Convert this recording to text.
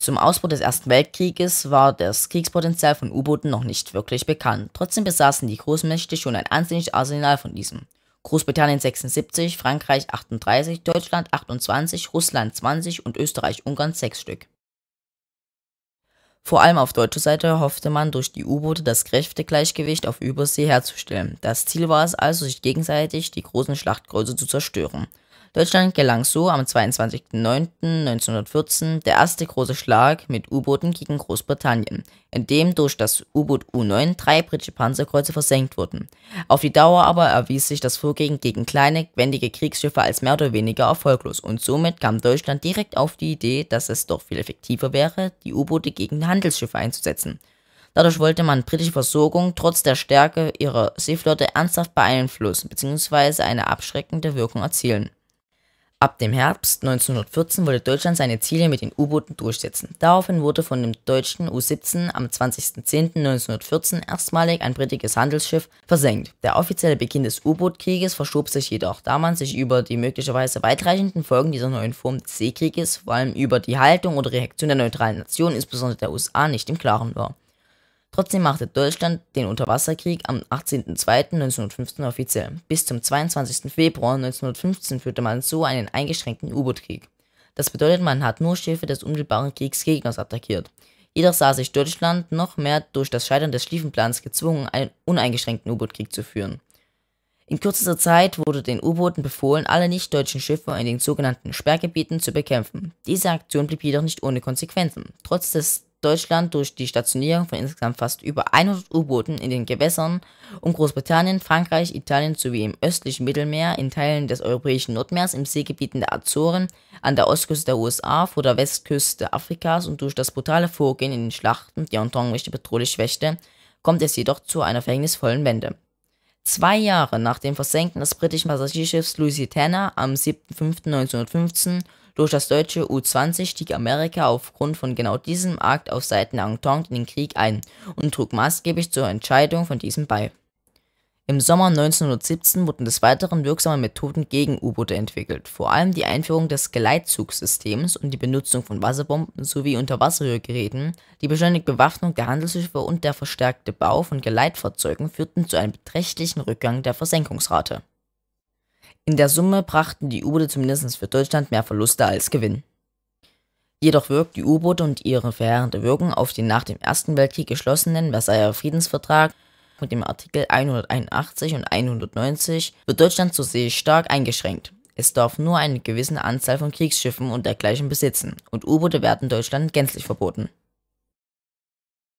Zum Ausbruch des Ersten Weltkrieges war das Kriegspotenzial von U-Booten noch nicht wirklich bekannt. Trotzdem besaßen die Großmächte schon ein ansehnliches Arsenal von diesem. Großbritannien 76, Frankreich 38, Deutschland 28, Russland 20 und Österreich-Ungarn 6 Stück. Vor allem auf deutscher Seite hoffte man durch die U-Boote das Kräftegleichgewicht auf Übersee herzustellen. Das Ziel war es also, sich gegenseitig die großen Schlachtkreuze zu zerstören. Deutschland gelang so am 22.09.1914 der erste große Schlag mit U-Booten gegen Großbritannien, in dem durch das U-Boot U-9 drei britische Panzerkreuze versenkt wurden. Auf die Dauer aber erwies sich das Vorgehen gegen kleine, wendige Kriegsschiffe als mehr oder weniger erfolglos und somit kam Deutschland direkt auf die Idee, dass es doch viel effektiver wäre, die U-Boote gegen Handelsschiffe einzusetzen. Dadurch wollte man britische Versorgung trotz der Stärke ihrer Seeflotte ernsthaft beeinflussen bzw. eine abschreckende Wirkung erzielen. Ab dem Herbst 1914 wollte Deutschland seine Ziele mit den U-Booten durchsetzen. Daraufhin wurde von dem deutschen U-17 am 20.10.1914 erstmalig ein britisches Handelsschiff versenkt. Der offizielle Beginn des U-Boot-Krieges verschob sich jedoch, da man sich über die möglicherweise weitreichenden Folgen dieser neuen Form des Seekrieges, vor allem über die Haltung oder Reaktion der neutralen Nationen, insbesondere der USA, nicht im Klaren war. Trotzdem machte Deutschland den Unterwasserkrieg am 18.02.1915 offiziell. Bis zum 22. Februar 1915 führte man so einen eingeschränkten U-Boot-Krieg. Das bedeutet, man hat nur Schiffe des unmittelbaren Kriegsgegners attackiert. Jedoch sah sich Deutschland noch mehr durch das Scheitern des Schlieffenplans gezwungen, einen uneingeschränkten U-Boot-Krieg zu führen. In kürzester Zeit wurde den U-Booten befohlen, alle nicht-deutschen Schiffe in den sogenannten Sperrgebieten zu bekämpfen. Diese Aktion blieb jedoch nicht ohne Konsequenzen. Trotz des Deutschland durch die Stationierung von insgesamt fast über 100 U-Booten in den Gewässern um Großbritannien, Frankreich, Italien sowie im östlichen Mittelmeer, in Teilen des europäischen Nordmeers, im Seegebieten der Azoren, an der Ostküste der USA, vor der Westküste Afrikas und durch das brutale Vorgehen in den Schlachten, die Entente-Mächte bedrohlich schwächte, kommt es jedoch zu einer verhängnisvollen Wende. Zwei Jahre nach dem Versenken des britischen Passagierschiffs Lusitania am 7.5.1915 durch das deutsche U-20 stieg Amerika aufgrund von genau diesem Akt auf Seiten der Entente in den Krieg ein und trug maßgeblich zur Entscheidung von diesem bei im Sommer 1917 wurden des Weiteren wirksame Methoden gegen U-Boote entwickelt, vor allem die Einführung des Geleitzugssystems und die Benutzung von Wasserbomben sowie Unterwassergeräten, die beschleunigte Bewaffnung der Handelsschiffe und der verstärkte Bau von Geleitfahrzeugen führten zu einem beträchtlichen Rückgang der Versenkungsrate. In der Summe brachten die U-Boote zumindest für Deutschland mehr Verluste als Gewinn. Jedoch wirkt die U-Boote und ihre verheerende Wirkung auf den nach dem Ersten Weltkrieg geschlossenen Versailler Friedensvertrag mit dem Artikel 181 und 190 wird Deutschland zur See stark eingeschränkt. Es darf nur eine gewisse Anzahl von Kriegsschiffen und dergleichen besitzen und U-Boote werden Deutschland gänzlich verboten.